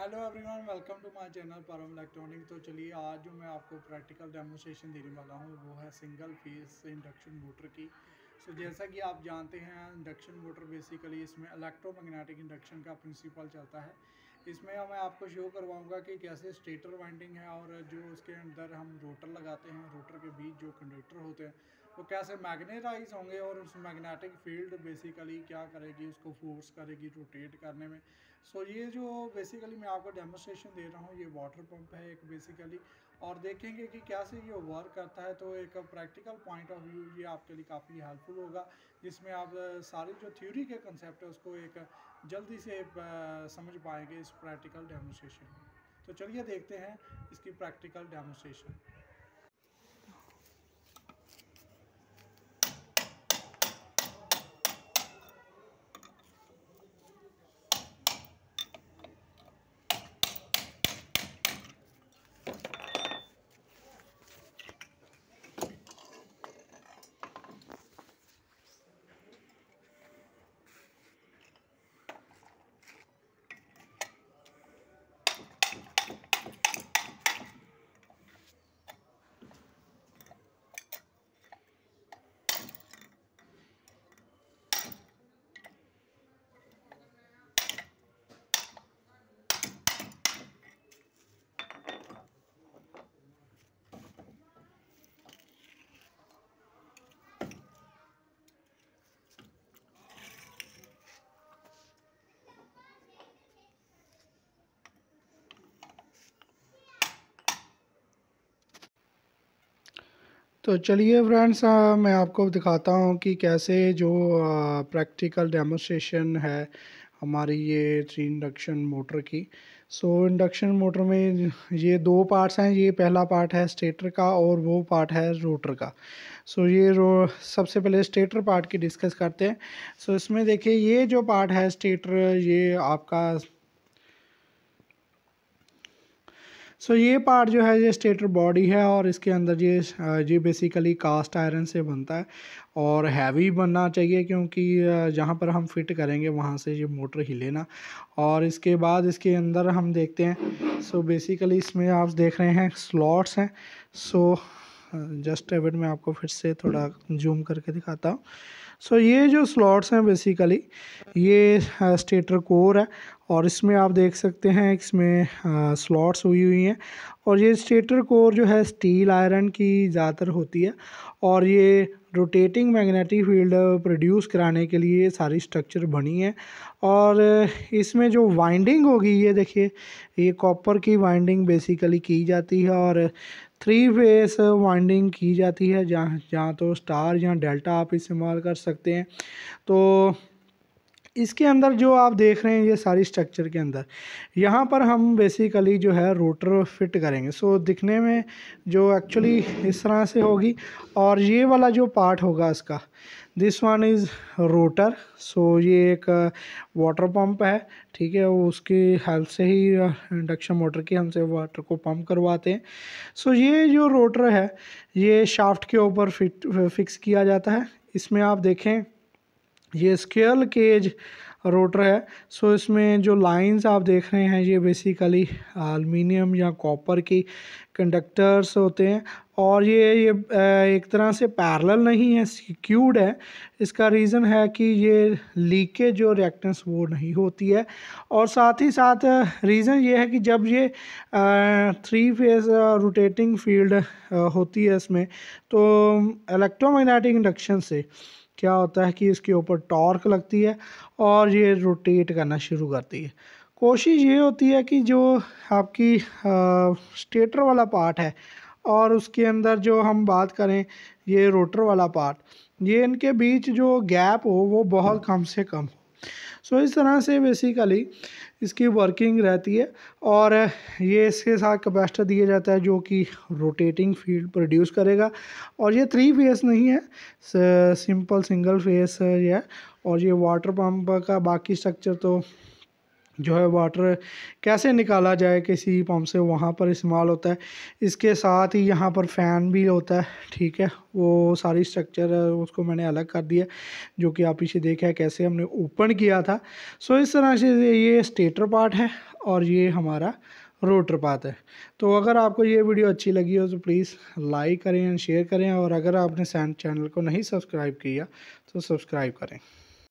hello everyone welcome to my channel Param electronic तो चलिए आज जो मैं आपको प्रैक्टिकल डेमोस्ट्रेशन देने वाला हूँ वो है सिंगल फेस इंडक्शन मोटर की सो so, जैसा कि आप जानते हैं इंडक्शन मोटर बेसिकली इसमें इलेक्ट्रोमैग्नेटिक इंडक्शन का प्रिंसिपल चलता है इसमें मैं आपको शो करवाऊंगा कि कैसे स्टेटर वाइंडिंग है और जो उसके अंदर हम रोटर लगाते हैं रोटर के बीच जो कंडक्टर होते हैं वो कैसे मैग्नेटाइज होंगे और उस मैग्नेटिक फील्ड बेसिकली क्या करेगी उसको फोर्स करेगी रोटेट करने में सो so, ये जो बेसिकली मैं आपको डेमोस्ट्रेशन दे रहा हूँ ये वाटर पंप है एक बेसिकली और देखेंगे कि कैसे ये वर्क करता है तो एक प्रैक्टिकल पॉइंट ऑफ व्यू ये आपके लिए काफ़ी हेल्पफुल होगा जिसमें आप सारी जो थ्योरी के कंसेप्ट है उसको एक जल्दी से समझ पाएंगे इस प्रैक्टिकल डेमोस्ट्रेशन में तो चलिए देखते हैं इसकी प्रैक्टिकल डेमोस्ट्रेशन तो चलिए फ्रेंड्स मैं आपको दिखाता हूँ कि कैसे जो प्रैक्टिकल डेमोस्ट्रेशन है हमारी ये थ्री इंडक्शन मोटर की सो इंडक्शन मोटर में ये दो पार्ट्स हैं ये पहला पार्ट है स्टेटर का और वो पार्ट है रोटर का सो so, ये रो सबसे पहले स्टेटर पार्ट की डिस्कस करते हैं सो so, इसमें देखिए ये जो पार्ट है स्टेटर ये आपका सो ये पार्ट जो है ये स्टेटर बॉडी है और इसके अंदर ये ये बेसिकली कास्ट आयरन से बनता है और हैवी बनना चाहिए क्योंकि जहाँ पर हम फिट करेंगे वहाँ से ये मोटर हिले ना और इसके बाद इसके अंदर हम देखते हैं सो so, बेसिकली इसमें आप देख रहे हैं स्लॉट्स हैं सो so, जस्ट एवेट में आपको फिर से थोड़ा जूम करके दिखाता हूँ सो so, ये जो स्लॉट्स हैं बेसिकली ये स्टेटर कोर है और इसमें आप देख सकते हैं इसमें स्लॉट्स हुई हुई हैं और ये स्टेटर कोर जो है स्टील आयरन की ज़्यादातर होती है और ये रोटेटिंग मैग्नेटिक फील्ड प्रोड्यूस कराने के लिए सारी स्ट्रक्चर बनी है और इसमें जो वाइंडिंग होगी ये देखिए ये कॉपर की वाइंडिंग बेसिकली की जाती है और थ्री फेस वाइंडिंग की जाती है जहाँ जहाँ तो स्टार या डेल्टा आप इस्तेमाल कर सकते हैं तो इसके अंदर जो आप देख रहे हैं ये सारी स्ट्रक्चर के अंदर यहाँ पर हम बेसिकली जो है रोटर फिट करेंगे सो दिखने में जो एक्चुअली इस तरह से होगी और ये वाला जो पार्ट होगा इसका this one is rotor so ये एक वाटर uh, पंप है ठीक है उसकी हेल्प से ही इंडक्शन uh, मोटर की हमसे वाटर को पंप करवाते हैं सो so, ये जो रोटर है ये शाफ्ट के ऊपर फिट फिक्स किया जाता है इसमें आप देखें ये स्केल केज रोटर है सो इसमें जो लाइंस आप देख रहे हैं ये बेसिकली अलमिनियम या कॉपर की कंडक्टर्स होते हैं और ये ये एक तरह से पैरेलल नहीं है सिक्यूड है इसका रीज़न है कि ये लीकेज जो रिएक्टेंस वो नहीं होती है और साथ ही साथ रीज़न ये है कि जब ये थ्री फेज रोटेटिंग फील्ड होती है इसमें तो इलेक्ट्रोमैग्नेटिक इंडक्शन से क्या होता है कि इसके ऊपर टॉर्क लगती है और ये रोटेट करना शुरू करती है कोशिश ये होती है कि जो आपकी स्टेटर वाला पार्ट है और उसके अंदर जो हम बात करें ये रोटर वाला पार्ट ये इनके बीच जो गैप हो वो बहुत कम से कम हो सो so, इस तरह से बेसिकली इसकी वर्किंग रहती है और ये इसके साथ कैपेसिटर दिया जाता है जो कि रोटेटिंग फील्ड प्रोड्यूस करेगा और ये थ्री फेस नहीं है सिंपल सिंगल फेस है और ये वाटर पंप का बाकी स्ट्रक्चर तो जो है वाटर कैसे निकाला जाए किसी पम्प से वहाँ पर इस्तेमाल होता है इसके साथ ही यहाँ पर फ़ैन भी होता है ठीक है वो सारी स्ट्रक्चर उसको मैंने अलग कर दिया जो कि आप पीछे देखा है कैसे हमने ओपन किया था सो इस तरह से ये स्टेटर पार्ट है और ये हमारा रोटर पार्ट है तो अगर आपको ये वीडियो अच्छी लगी हो तो प्लीज़ लाइक करें एंड शेयर करें और अगर आपने सैन चैनल को नहीं सब्सक्राइब किया तो सब्सक्राइब करें